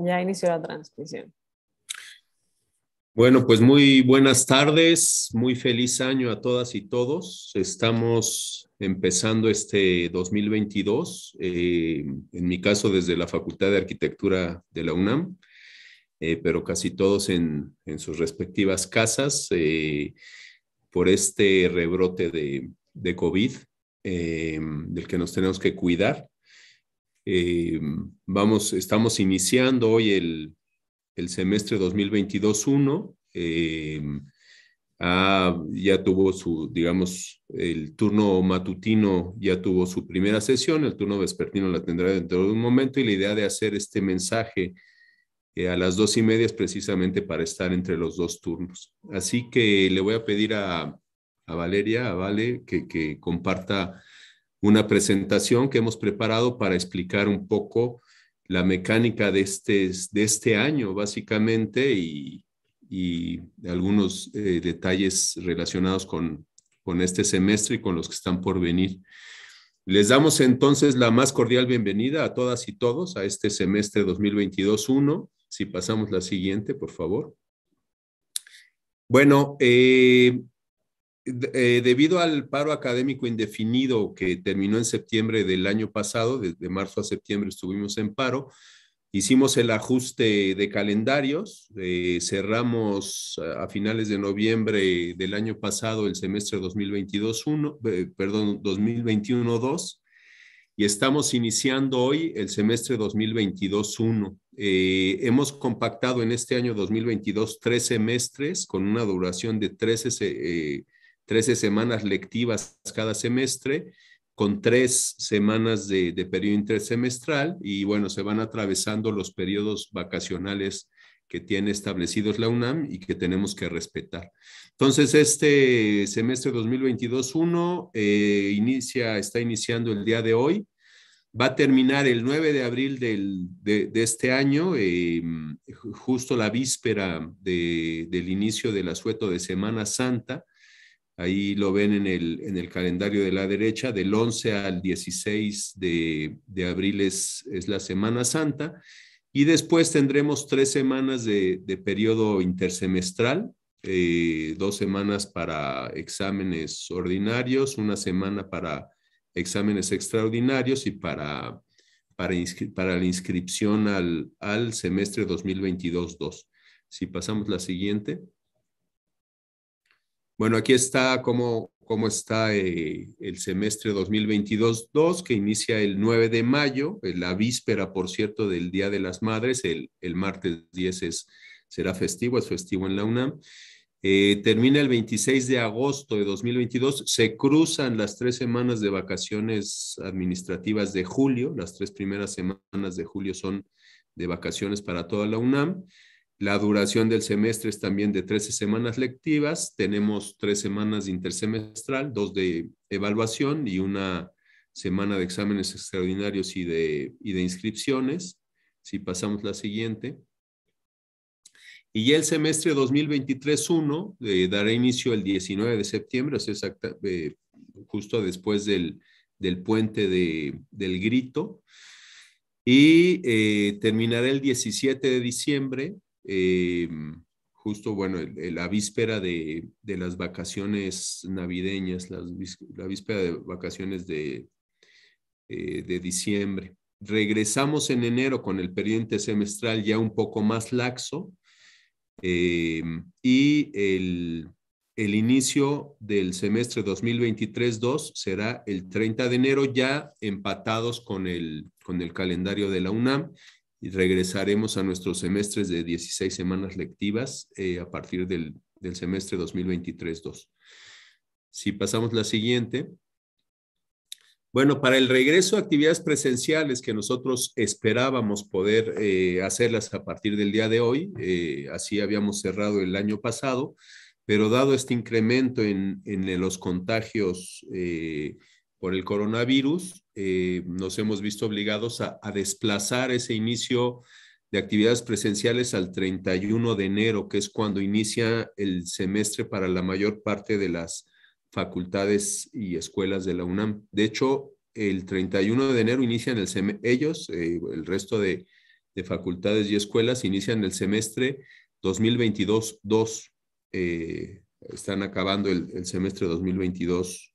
Ya inició la transmisión. Bueno, pues muy buenas tardes, muy feliz año a todas y todos. Estamos empezando este 2022, eh, en mi caso desde la Facultad de Arquitectura de la UNAM, eh, pero casi todos en, sus respectivas casas eh, por este rebrote de, de COVID del que nos tenemos que cuidar. Eh, vamos, estamos iniciando hoy el, semestre 2022-1. Eh, ah, ya tuvo su, digamos, el turno matutino ya tuvo su primera sesión, el turno vespertino la tendrá dentro de un momento y la idea de hacer este mensaje eh, a las dos y media es precisamente para estar entre los dos turnos. Así que le voy a pedir a, Valeria, a Vale, que, que comparta una presentación que hemos preparado para explicar un poco la mecánica de este, de este año, básicamente, y, algunos eh, detalles relacionados con, este semestre y con los que están por venir. Les damos entonces la más cordial bienvenida a todas y todos a este semestre 2022-1. Si pasamos la siguiente, por favor. Bueno, eh, eh, debido al paro académico indefinido que terminó en septiembre del año pasado, desde marzo a septiembre estuvimos en paro, hicimos el ajuste de calendarios, eh, cerramos a finales de noviembre del año pasado el semestre 2022-1, eh, perdón, 2021-2 y estamos iniciando hoy el semestre 2022-1. hemos compactado en este año 2022 tres semestres con una duración de 13, eh, 13 semanas lectivas cada semestre con tres semanas de, periodo intersemestral y bueno, se van atravesando los periodos vacacionales que tiene establecidos la UNAM y que tenemos que respetar. Entonces, este semestre 2022-1 eh, inicia, está iniciando el día de hoy, va a terminar el 9 de abril de, este año, em, justo la víspera del inicio del asueto de Semana Santa, Ahí lo ven en el, calendario de la derecha, del 11 al 16 de, abril es, es, la Semana Santa. Y después tendremos tres semanas de, periodo intersemestral, eh, dos semanas para exámenes ordinarios, una semana para exámenes extraordinarios y para, para, la inscripción al, al semestre 2022-2. Si pasamos la siguiente. Bueno, aquí está cómo, está eh, el semestre 2022-2, que inicia el 9 de mayo, pues la víspera, por cierto, del Día de las Madres. El, martes 10 es, será festivo, es festivo en la UNAM. Eh, termina el 26 de agosto de 2022. Se cruzan las tres semanas de vacaciones administrativas de julio. Las tres primeras semanas de julio son de vacaciones para toda la UNAM. La duración del semestre es también de 13 semanas lectivas. Tenemos tres semanas de intersemestral, dos de evaluación y una semana de exámenes extraordinarios y de, inscripciones. Si pasamos la siguiente. Y el semestre 2023-1 eh, dará inicio el 19 de septiembre, eh, justo después del, puente del grito. Y eh, terminará el 17 de diciembre Em, justo, bueno, la víspera de, las vacaciones navideñas, la víspera de vacaciones de, eh, de diciembre. Regresamos en enero con el periodo semestral ya un poco más laxo em, y el, inicio del semestre 2023-2 será el 30 de enero ya empatados con el, con el calendario de la UNAM y regresaremos a nuestros semestres de 16 semanas lectivas eh, a partir del, semestre 2023-2. Si pasamos la siguiente. Bueno, para el regreso a actividades presenciales que nosotros esperábamos poder eh, hacerlas a partir del día de hoy, eh, así habíamos cerrado el año pasado, pero dado este incremento en, en los contagios por el coronavirus, eh, nos hemos visto obligados a, desplazar ese inicio de actividades presenciales al 31 de enero, que es cuando inicia el semestre para la mayor parte de las facultades y escuelas de la UNAM. De hecho, el 31 de enero inician el ellos, eh, el resto de, facultades y escuelas inician el semestre 2022-2. Eh, están acabando el, el semestre 2022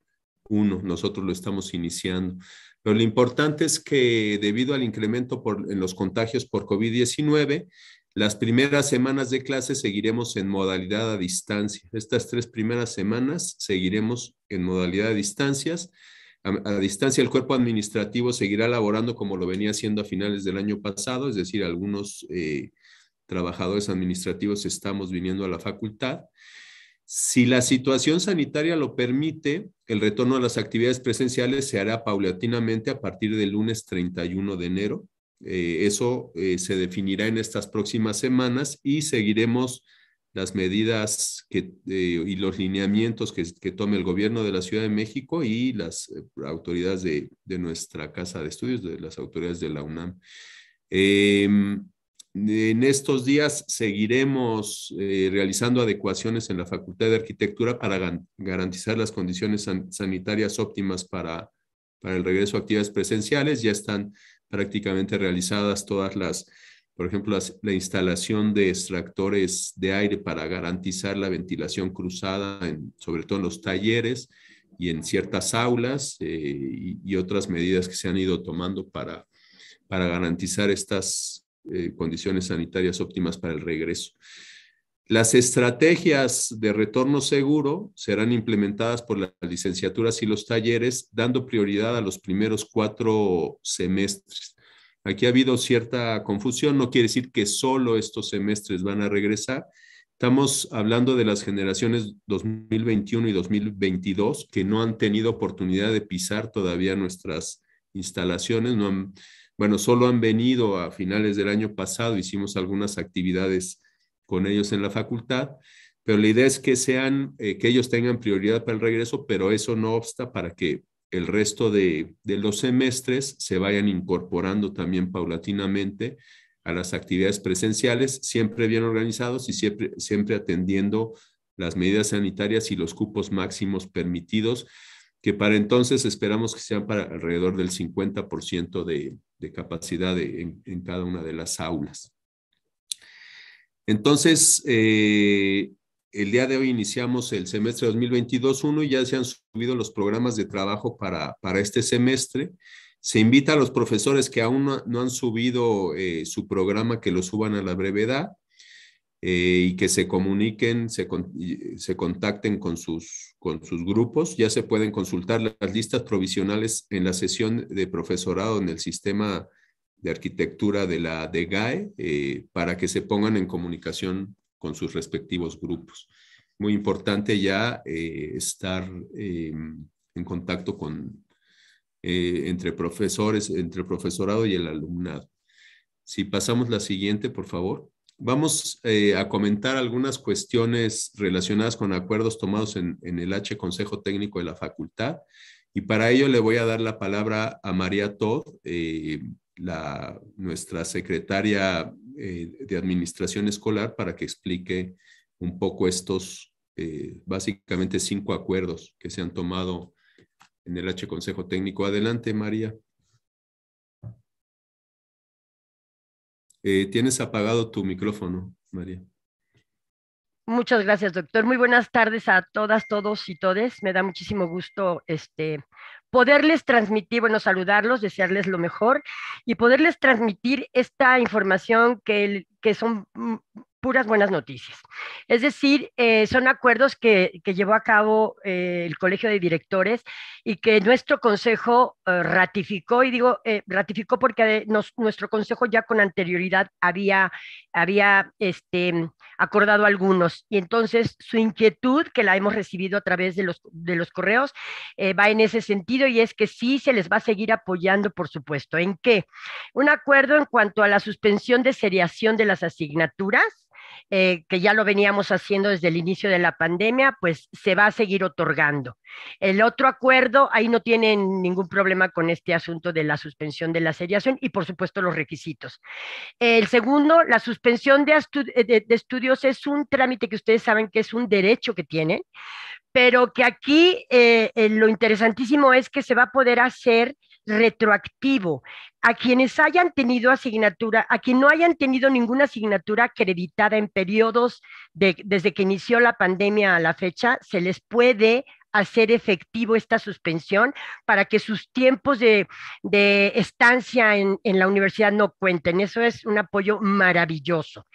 uno, nosotros lo estamos iniciando. Pero lo importante es que debido al incremento en los contagios por COVID-19, las primeras semanas de clase seguiremos en modalidad a distancia. Estas tres primeras semanas seguiremos en modalidad a distancias. A, distancia el cuerpo administrativo seguirá laborando como lo venía haciendo a finales del año pasado, es decir, algunos eh, trabajadores administrativos estamos viniendo a la facultad si la situación sanitaria lo permite, el retorno a las actividades presenciales se hará paulatinamente a partir del lunes 31 de enero. Eh, eso eh, se definirá en estas próximas semanas y seguiremos las medidas eh, y los lineamientos que, tome el gobierno de la Ciudad de México y las autoridades de, nuestra casa de estudios, de las autoridades de la UNAM. Em, en estos días seguiremos eh, realizando adecuaciones en la Facultad de Arquitectura para garantizar las condiciones sanitarias óptimas para, el regreso a actividades presenciales. Ya están prácticamente realizadas todas las, por ejemplo, la instalación de extractores de aire para garantizar la ventilación cruzada, en, sobre todo en los talleres y en ciertas aulas eh, y, y, otras medidas que se han ido tomando para, para garantizar estas eh, condiciones sanitarias óptimas para el regreso. Las estrategias de retorno seguro serán implementadas por las licenciaturas y los talleres, dando prioridad a los primeros cuatro semestres. Aquí ha habido cierta confusión, no quiere decir que solo estos semestres van a regresar. Estamos hablando de las generaciones 2021 y 2022 que no han tenido oportunidad de pisar todavía nuestras instalaciones, no han bueno, solo han venido a finales del año pasado, hicimos algunas actividades con ellos en la facultad, pero la idea es que sean, eh, que ellos tengan prioridad para el regreso, pero eso no obsta para que el resto de, de los semestres se vayan incorporando también paulatinamente a las actividades presenciales, siempre bien organizados y siempre atendiendo las medidas sanitarias y los cupos máximos permitidos que para entonces esperamos que sean para alrededor del 50% de, capacidad en, cada una de las aulas. Entonces, eh, el día de hoy iniciamos el semestre 2022-1 y ya se han subido los programas de trabajo para, para este semestre. Se invita a los profesores que aún no, han subido eh, su programa que lo suban a la brevedad eh, y que se comuniquen, se, contacten con sus, con sus grupos. Ya se pueden consultar las listas provisionales en la sesión de profesorado en el sistema de arquitectura de la DGAE eh, para que se pongan en comunicación con sus respectivos grupos. Muy importante ya eh, estar en contacto con, entre profesores, entre profesorado y el alumnado. Si pasamos la siguiente, por favor. Vamos eh, a comentar algunas cuestiones relacionadas con acuerdos tomados en, el H Consejo Técnico de la Facultad y para ello le voy a dar la palabra a María Todd, eh, nuestra secretaria eh, de Administración Escolar, para que explique un poco estos básicamente cinco acuerdos que se han tomado en el H Consejo Técnico. Adelante, María. Eh, tienes apagado tu micrófono, María. Muchas gracias, doctor. Muy buenas tardes a todas, todos y todes. Me da muchísimo gusto este, poderles transmitir, bueno, saludarlos, desearles lo mejor y poderles transmitir esta información que, que son mm, puras buenas noticias. Es decir, eh, son acuerdos que, que, llevó a cabo eh, el Colegio de Directores y que nuestro Consejo eh, ratificó, y digo ratificó porque nuestro Consejo ya con anterioridad había, había este, acordado algunos. Y entonces su inquietud, que la hemos recibido a través de los, de los correos, va en ese sentido y es que sí se les va a seguir apoyando, por supuesto. ¿En qué? Un acuerdo en cuanto a la suspensión de seriación de las asignaturas eh, que ya lo veníamos haciendo desde el inicio de la pandemia, pues se va a seguir otorgando. El otro acuerdo, ahí no tienen ningún problema con este asunto de la suspensión de la seriación y por supuesto los requisitos. El segundo, la suspensión eh, de, estudios es un trámite que ustedes saben que es un derecho que tienen, pero que aquí eh, lo interesantísimo es que se va a poder hacer retroactivo a quienes hayan tenido asignatura, a quien no hayan tenido ninguna asignatura acreditada en periodos de, desde que inició la pandemia a la fecha, se les puede hacer efectivo esta suspensión para que sus tiempos de, estancia en, la universidad no cuenten. Eso es un apoyo maravilloso.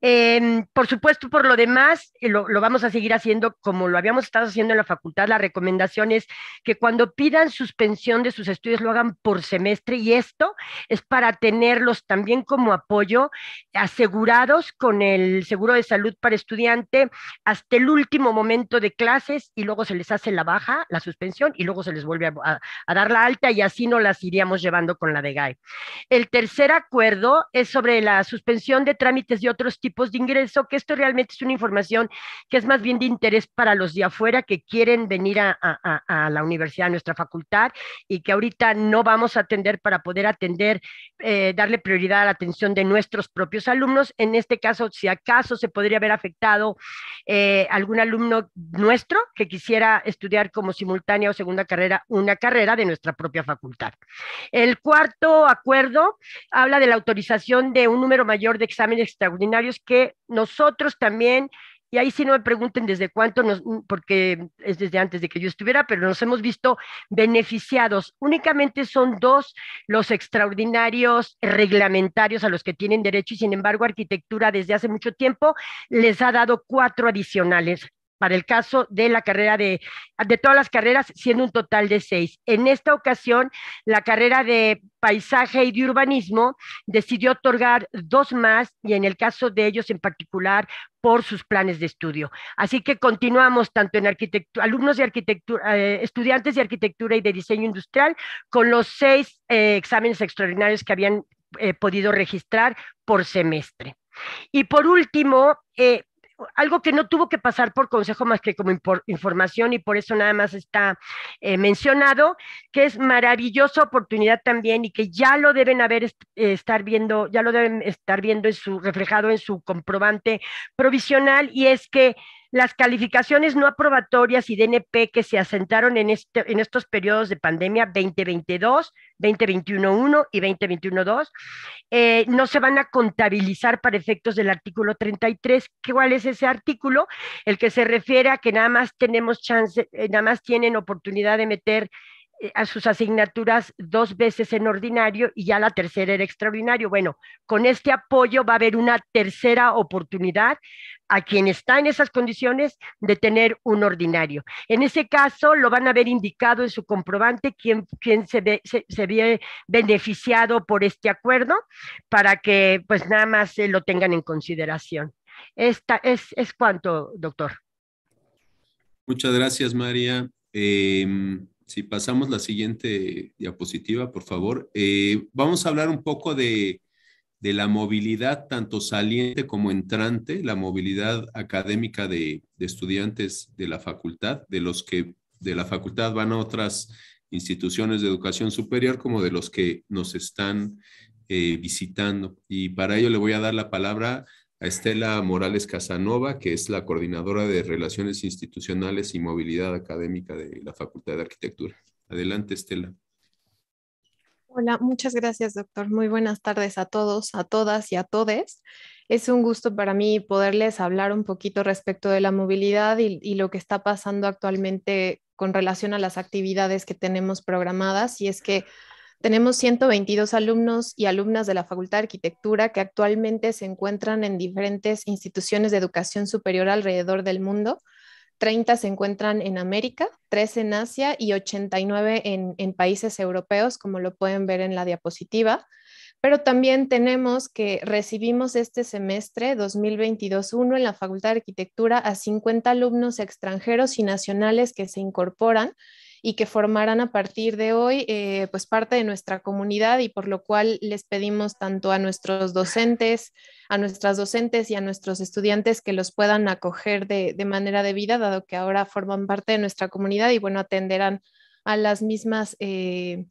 Em, por supuesto, por lo demás, lo, lo vamos a seguir haciendo como lo habíamos estado haciendo en la facultad. La recomendación es que cuando pidan suspensión de sus estudios lo hagan por semestre y esto es para tenerlos también como apoyo asegurados con el seguro de salud para estudiante hasta el último momento de clases y luego se les hace la baja, la suspensión, y luego se les vuelve a, dar la alta y así no las iríamos llevando con la de GAE. El tercer acuerdo es sobre la suspensión de trámites de otros tipos de ingreso, que esto realmente es una información que es más bien de interés para los de afuera que quieren venir a, la universidad, a nuestra facultad, y que ahorita no vamos a atender para poder atender, eh, darle prioridad a la atención de nuestros propios alumnos. En este caso, si acaso se podría haber afectado eh, algún alumno nuestro que quisiera estudiar como simultánea o segunda carrera una carrera de nuestra propia facultad. El cuarto acuerdo habla de la autorización de un número mayor de exámenes extraordinarios que nosotros también y ahí si no me pregunten desde cuánto, nos, porque es desde antes de que yo estuviera, pero nos hemos visto beneficiados. Únicamente son dos los extraordinarios reglamentarios a los que tienen derecho y sin embargo arquitectura desde hace mucho tiempo les ha dado cuatro adicionales para el caso de la carrera de, de todas las carreras, siendo un total de seis. En esta ocasión, la carrera de paisaje y de urbanismo decidió otorgar dos más y en el caso de ellos en particular por sus planes de estudio. Así que continuamos tanto en arquitectura, alumnos de arquitectura, eh, estudiantes de arquitectura y de diseño industrial con los seis eh, exámenes extraordinarios que habían eh, podido registrar por semestre. Y por último, algo que no tuvo que pasar por consejo más que como información y por eso nada más está eh, mencionado, que es maravillosa oportunidad también y que ya lo deben haber eh, estar viendo, ya lo deben estar viendo en su reflejado en su comprobante provisional y es que las calificaciones no aprobatorias y DNP que se asentaron en, este, en estos periodos de pandemia 2022, 2021-1 y 2021-2, eh, no se van a contabilizar para efectos del artículo 33. ¿Cuál es ese artículo? El que se refiere a que nada más tenemos chance, eh, nada más tienen oportunidad de meter eh, a sus asignaturas dos veces en ordinario y ya la tercera era extraordinario. Bueno, con este apoyo va a haber una tercera oportunidad a quien está en esas condiciones de tener un ordinario. En ese caso, lo van a haber indicado en su comprobante quién, quién se, ve, se, beneficiado por este acuerdo para que pues nada más eh, lo tengan en consideración. Esta es, es cuanto, doctor. Muchas gracias, María. Eh... Si pasamos la siguiente diapositiva, por favor. Eh, vamos a hablar un poco de, la movilidad tanto saliente como entrante, la movilidad académica de, estudiantes de la facultad, de los que de la facultad van a otras instituciones de educación superior como de los que nos están eh, visitando. Y para ello le voy a dar la palabra Estela Morales Casanova, que es la coordinadora de Relaciones Institucionales y Movilidad Académica de la Facultad de Arquitectura. Adelante, Estela. Hola, muchas gracias, doctor. Muy buenas tardes a todos, a todas y a todes. Es un gusto para mí poderles hablar un poquito respecto de la movilidad y, y lo que está pasando actualmente con relación a las actividades que tenemos programadas. Y es que tenemos 122 alumnos y alumnas de la Facultad de Arquitectura que actualmente se encuentran en diferentes instituciones de educación superior alrededor del mundo. 30 se encuentran en América, 3 en Asia y 89 en, en países europeos, como lo pueden ver en la diapositiva. Pero también tenemos que recibimos este semestre 2022-1 en la Facultad de Arquitectura a 50 alumnos extranjeros y nacionales que se incorporan y que formarán a partir de hoy eh, pues parte de nuestra comunidad y por lo cual les pedimos tanto a nuestros docentes, a nuestras docentes y a nuestros estudiantes que los puedan acoger de, de manera debida, dado que ahora forman parte de nuestra comunidad y bueno, atenderán a las mismas eh,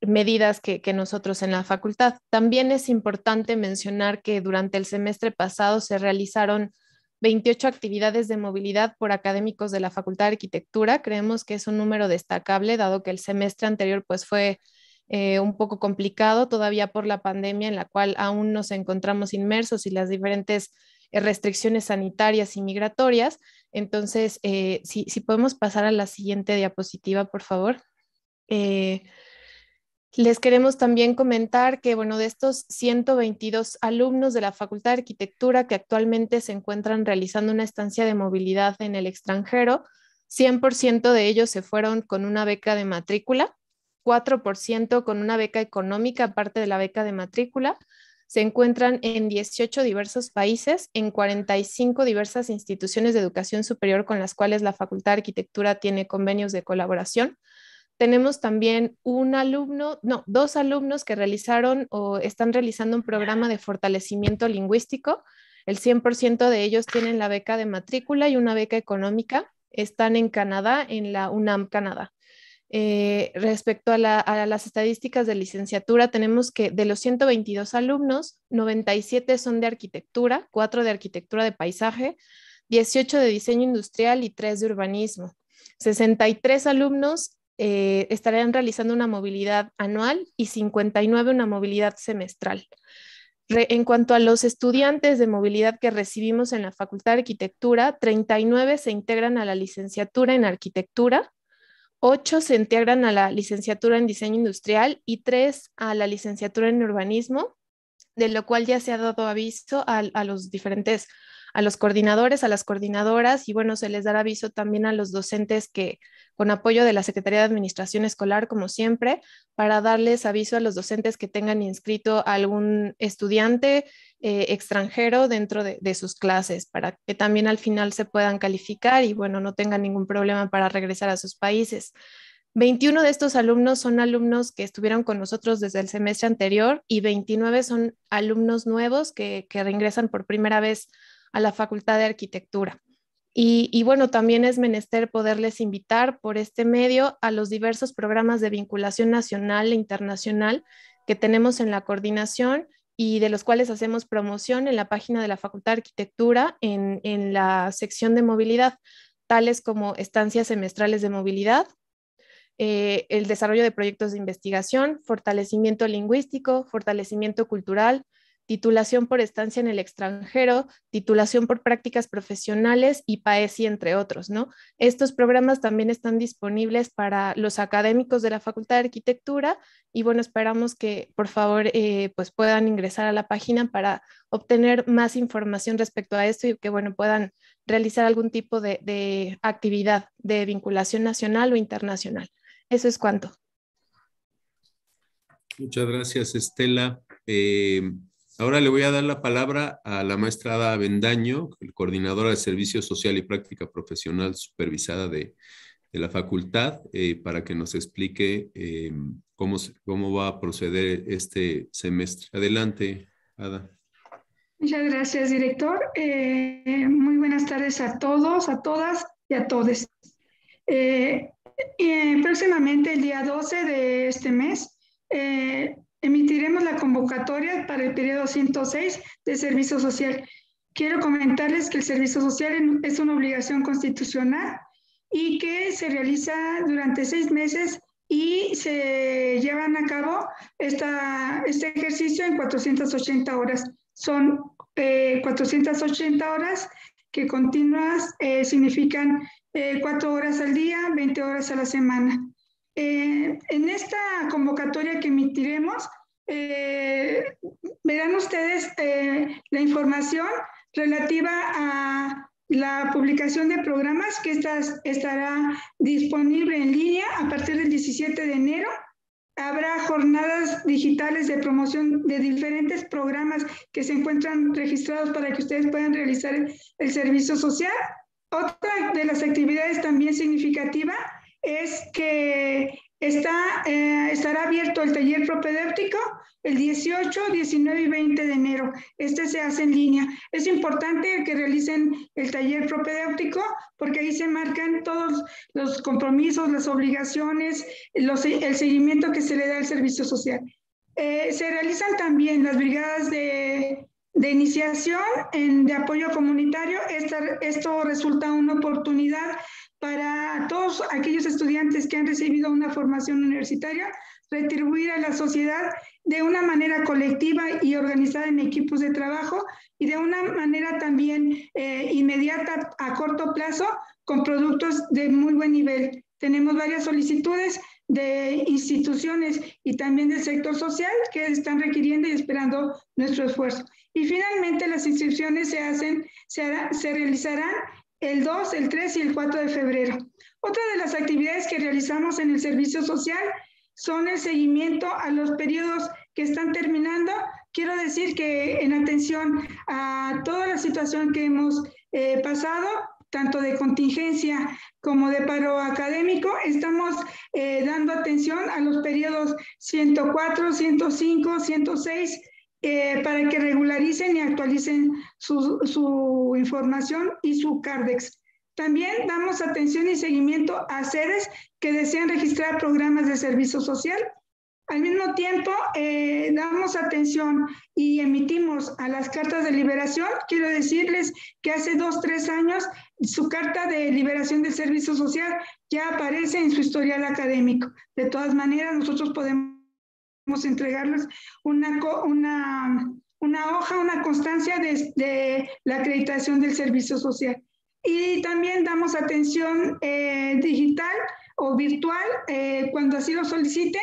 medidas que, que, nosotros en la facultad. También es importante mencionar que durante el semestre pasado se realizaron 28 actividades de movilidad por académicos de la Facultad de Arquitectura. Creemos que es un número destacable, dado que el semestre anterior pues, fue eh, un poco complicado todavía por la pandemia, en la cual aún nos encontramos inmersos y las diferentes eh, restricciones sanitarias y migratorias. Entonces, eh, si, podemos pasar a la siguiente diapositiva, por favor. Eh, les queremos también comentar que, bueno, de estos 122 alumnos de la Facultad de Arquitectura que actualmente se encuentran realizando una estancia de movilidad en el extranjero, 100% de ellos se fueron con una beca de matrícula, 4% con una beca económica, aparte de la beca de matrícula. Se encuentran en 18 diversos países, en 45 diversas instituciones de educación superior con las cuales la Facultad de Arquitectura tiene convenios de colaboración tenemos también un alumno, no, dos alumnos que realizaron o están realizando un programa de fortalecimiento lingüístico. El 100% de ellos tienen la beca de matrícula y una beca económica. Están en Canadá, en la UNAM Canadá. Eh, respecto a, a, las estadísticas de licenciatura, tenemos que de los 122 alumnos, 97 son de arquitectura, 4 de arquitectura de paisaje, 18 de diseño industrial y 3 de urbanismo. 63 alumnos eh, estarían realizando una movilidad anual y 59 una movilidad semestral. en cuanto a los estudiantes de movilidad que recibimos en la Facultad de Arquitectura, 39 se integran a la licenciatura en arquitectura, 8 se integran a la licenciatura en diseño industrial y 3 a la licenciatura en urbanismo, de lo cual ya se ha dado aviso a los diferentes a los coordinadores, a las coordinadoras y bueno, se les dará aviso también a los docentes que con apoyo de la Secretaría de Administración Escolar, como siempre, para darles aviso a los docentes que tengan inscrito a algún estudiante eh, extranjero dentro de, sus clases, para que también al final se puedan calificar y bueno, no tengan ningún problema para regresar a sus países. 21 de estos alumnos son alumnos que estuvieron con nosotros desde el semestre anterior y 29 son alumnos nuevos que, que reingresan por primera vez a la Facultad de Arquitectura. Y, bueno, también es menester poderles invitar por este medio a los diversos programas de vinculación nacional e internacional que tenemos en la coordinación y de los cuales hacemos promoción en la página de la Facultad de Arquitectura en, la sección de movilidad, tales como estancias semestrales de movilidad, eh, el desarrollo de proyectos de investigación, fortalecimiento lingüístico, fortalecimiento cultural, titulación por estancia en el extranjero, titulación por prácticas profesionales y PAESI, entre otros, ¿no? Estos programas también están disponibles para los académicos de la Facultad de Arquitectura y bueno, esperamos que por favor eh, pues puedan ingresar a la página para obtener más información respecto a esto y que bueno, puedan realizar algún tipo de, actividad de vinculación nacional o internacional. Eso es cuanto. Muchas gracias, Estela. Eh, Ahora le voy a dar la palabra a la maestra Ada Avendaño, coordinadora de Servicio Social y Práctica Profesional supervisada de, la facultad, eh, para que nos explique eh, cómo, cómo va a proceder este semestre. Adelante, Ada. Muchas gracias, director. Eh, muy buenas tardes a todos, a todas y a todos. próximamente, el día 12 de este mes, Emitiremos la convocatoria para el periodo 106 de Servicio Social. Quiero comentarles que el Servicio Social es una obligación constitucional y que se realiza durante seis meses y se llevan a cabo esta, este ejercicio en 480 horas. Son 480 eh, horas que continuas eh, significan eh, cuatro 4 horas al día, 20 horas a la semana. Eh, en esta convocatoria que emitiremos, eh, verán ustedes eh, la información relativa a la publicación de programas que estas, estará disponible en línea a partir del 17 de enero. Habrá jornadas digitales de promoción de diferentes programas que se encuentran registrados para que ustedes puedan realizar el, el servicio social. Otra de las actividades también significativa es que está, eh, estará abierto el taller propedéutico el 18, 19 y 20 de enero. Este se hace en línea. Es importante que realicen el taller propedéutico porque ahí se marcan todos los compromisos, las obligaciones, el seguimiento que se le da al servicio social. Eh, se realizan también las brigadas de, iniciación en, de apoyo comunitario. esto resulta una oportunidad para todos aquellos estudiantes que han recibido una formación universitaria, retribuir a la sociedad de una manera colectiva y organizada en equipos de trabajo y de una manera también eh, inmediata a corto plazo con productos de muy buen nivel. Tenemos varias solicitudes de instituciones y también del sector social que están requiriendo y esperando nuestro esfuerzo. Y finalmente las inscripciones se hacen, se realizarán el 2, el 3 y el 4 de febrero. Otra de las actividades que realizamos en el servicio social son el seguimiento a los periodos que están terminando. Quiero decir que en atención a toda la situación que hemos eh, pasado, tanto de contingencia como de paro académico, estamos eh, dando atención a los periodos 104, 105, 106, para que regularicen y actualicen sus su información y su CARDEX. También damos atención y seguimiento a seres que desean registrar programas de servicio social. Al mismo tiempo, eh, damos atención y emitimos a las cartas de liberación. Quiero decirles que hace dos, tres años su carta de liberación del servicio social ya aparece en su historial académico. De todas maneras, nosotros podemos entregarles una, una una hoja, una constancia de, la acreditación del servicio social. Y también damos atención eh, digital o virtual eh, cuando así lo soliciten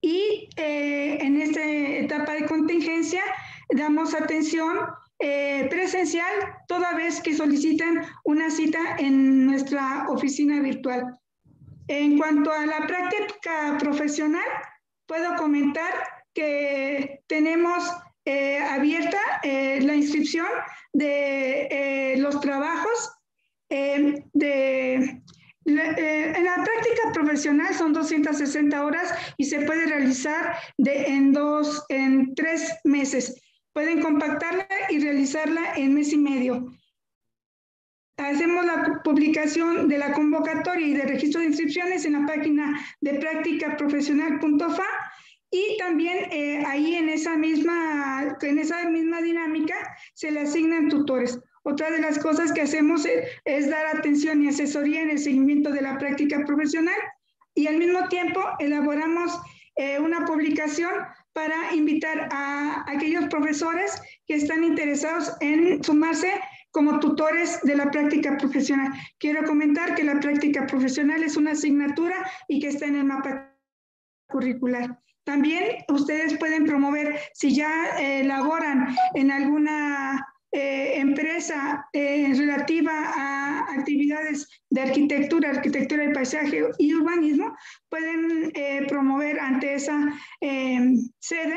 y eh, en esta etapa de contingencia damos atención presencial toda vez que solicitan una cita en nuestra oficina virtual. En cuanto a la práctica profesional, puedo comentar que tenemos eh, abierta eh, la inscripción de eh, los trabajos de... En la práctica profesional son 260 horas y se puede realizar de, en, dos, en tres meses. Pueden compactarla y realizarla en mes y medio. Hacemos la publicación de la convocatoria y de registro de inscripciones en la página de practicaprofesional.fa y también eh, ahí en esa, misma, en esa misma dinámica se le asignan tutores. Otra de las cosas que hacemos es, dar atención y asesoría en el seguimiento de la práctica profesional y al mismo tiempo elaboramos eh, una publicación para invitar a aquellos profesores que están interesados en sumarse como tutores de la práctica profesional. Quiero comentar que la práctica profesional es una asignatura y que está en el mapa curricular. También ustedes pueden promover, si ya eh, laboran en alguna eh, empresa eh, relativa a actividades de arquitectura, arquitectura del paisaje y urbanismo, pueden promover ante esa sede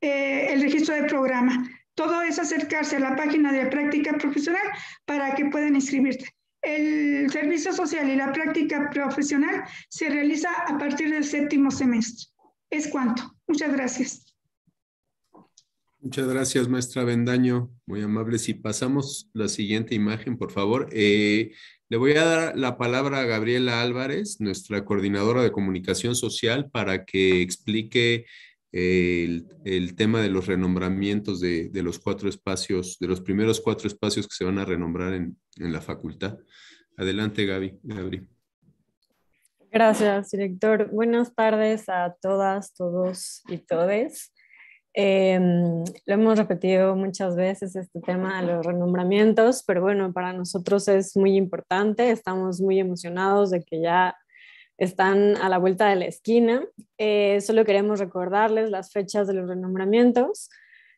el registro de programa. Todo es acercarse a la página de práctica profesional para que puedan inscribirse. El servicio social y la práctica profesional se realiza a partir del séptimo semestre. Es cuanto. Muchas gracias. Muchas gracias, maestra Bendaño, muy amable. Si pasamos la siguiente imagen, por favor. Eh, le voy a dar la palabra a Gabriela Álvarez, nuestra coordinadora de comunicación social, para que explique eh, el, tema de los renombramientos de, los cuatro espacios, de los primeros cuatro espacios que se van a renombrar en, la facultad. Adelante, Gaby. Gracias, director. Buenas tardes a todas, todos y todes. Em, lo hemos repetido muchas veces este tema de los renombramientos, pero bueno, para nosotros es muy importante. Estamos muy emocionados de que ya están a la vuelta de la esquina. Eh, solo queremos recordarles las fechas de los renombramientos.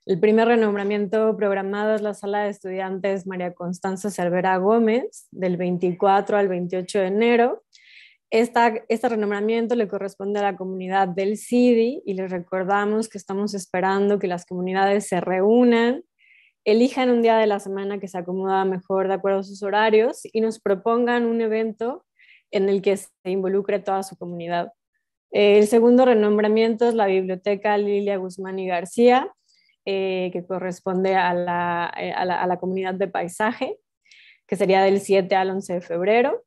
El primer renombramiento programado es la sala de estudiantes María Constanza Cervera Gómez del 24 al 28 de enero este renombramiento le corresponde a la comunidad del CIDI y les recordamos que estamos esperando que las comunidades se reúnan, elijan un día de la semana que se acomoda mejor de acuerdo a sus horarios y nos propongan un evento en el que se involucre toda su comunidad. El segundo renombramiento es la Biblioteca Lilia Guzmán y García, eh, que corresponde eh, a la comunidad de paisaje, que sería del 7 al 11 de febrero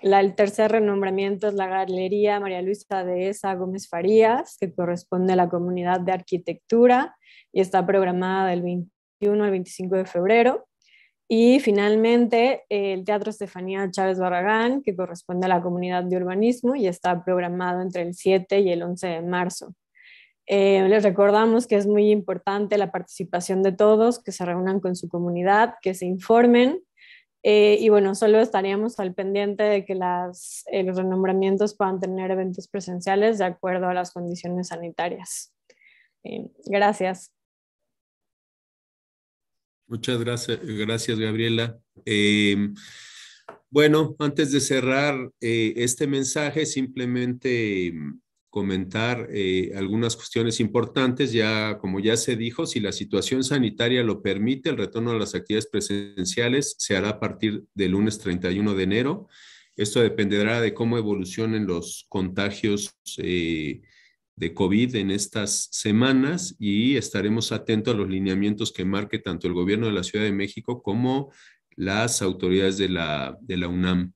el tercer renombramiento es la Galería María Luisa de Esa Gómez Farías, que corresponde a la comunidad de arquitectura y está programada del 21 al 25 de febrero. Y finalmente, el Teatro Estefanía Chávez Barragán, que corresponde a la comunidad de urbanismo y está programado entre el 7 y el 11 de marzo. Eh, les recordamos que es muy importante la participación de todos, que se reúnan con su comunidad, que se informen eh, y bueno, solo estaríamos al pendiente de que las, los renombramientos puedan tener eventos presenciales de acuerdo a las condiciones sanitarias. Eh, gracias. Muchas gracias, gracias Gabriela. Eh, bueno, antes de cerrar este mensaje, simplemente comentar eh, algunas cuestiones importantes. Ya, como ya se dijo, si la situación sanitaria lo permite, el retorno a las actividades presenciales se hará a partir del lunes 31 de enero. Esto dependerá de cómo evolucionen los contagios eh, de COVID en estas semanas y estaremos atentos a los lineamientos que marque tanto el gobierno de la Ciudad de México como las autoridades de la, de la UNAM.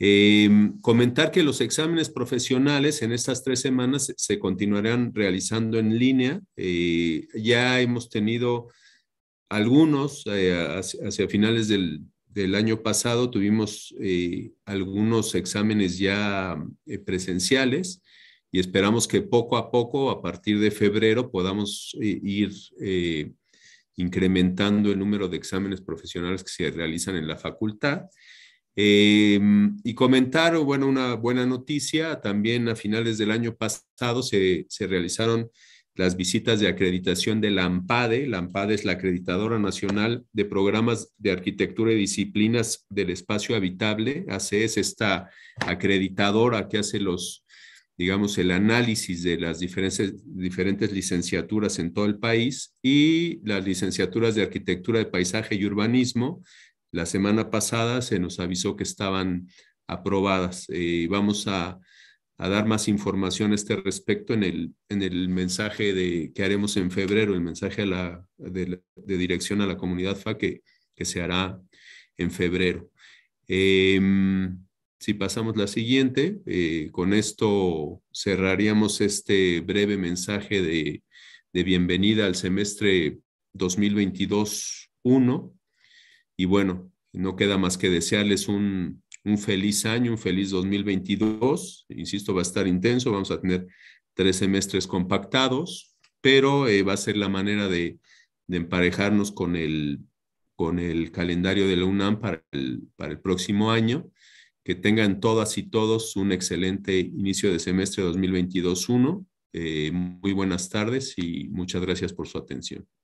Em, comentar que los exámenes profesionales en estas tres semanas se continuarán realizando en línea. Eh, ya hemos tenido algunos, eh, hacia, finales del, año pasado tuvimos eh, algunos exámenes ya presenciales y esperamos que poco a poco, a partir de febrero, podamos ir incrementando el número de exámenes profesionales que se realizan en la facultad. Em, y comentar, bueno, una buena noticia, también a finales del año pasado se, realizaron las visitas de acreditación de la AMPADE. La AMPADE es la acreditadora nacional de programas de arquitectura y disciplinas del espacio habitable. ACE es esta acreditadora que hace los, digamos, el análisis de las diferentes, diferentes licenciaturas en todo el país y las licenciaturas de arquitectura de paisaje y urbanismo la semana pasada se nos avisó que estaban aprobadas. y eh, vamos a, dar más información a este respecto en el, en el mensaje de, que haremos en febrero, el mensaje la, de, dirección a la comunidad FA que, se hará en febrero. Em, si pasamos la siguiente, eh, con esto cerraríamos este breve mensaje de, de bienvenida al semestre 2022-1. Y bueno, no queda más que desearles un, feliz año, un feliz 2022. Insisto, va a estar intenso, vamos a tener tres semestres compactados, pero eh, va a ser la manera de, emparejarnos con el, con el calendario de la UNAM para el, para el próximo año. Que tengan todas y todos un excelente inicio de semestre 2022-1. Eh, muy buenas tardes y muchas gracias por su atención.